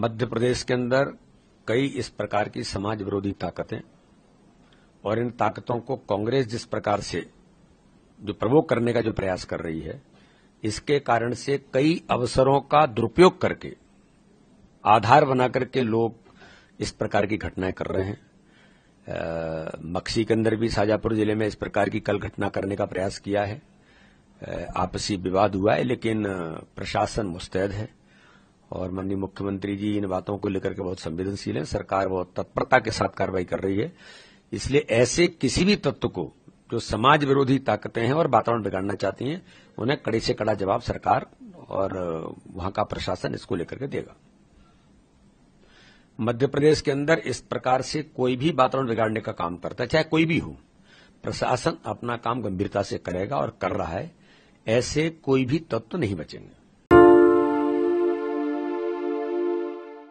मध्य प्रदेश के अंदर कई इस प्रकार की समाज विरोधी ताकतें और इन ताकतों को कांग्रेस जिस प्रकार से जो प्रवोक करने का जो प्रयास कर रही है इसके कारण से कई अवसरों का दुरुपयोग करके आधार बनाकर के लोग इस प्रकार की घटनाएं कर रहे हैं मक्सी के अंदर भी शाजापुर जिले में इस प्रकार की कल घटना करने का प्रयास किया है आपसी विवाद हुआ है लेकिन प्रशासन मुस्तैद है और माननीय मुख्यमंत्री जी इन बातों को लेकर के बहुत संवेदनशील है सरकार बहुत तत्परता के साथ कार्रवाई कर रही है इसलिए ऐसे किसी भी तत्व को जो समाज विरोधी ताकतें हैं और वातावरण बिगाड़ना चाहती हैं उन्हें कड़े से कड़ा जवाब सरकार और वहां का प्रशासन इसको लेकर के देगा मध्य प्रदेश के अंदर इस प्रकार से कोई भी वातावरण बिगाड़ने का काम करता है चाहे कोई भी हो प्रशासन अपना काम गंभीरता से करेगा और कर रहा है ऐसे कोई भी तत्व तो नहीं बचेंगे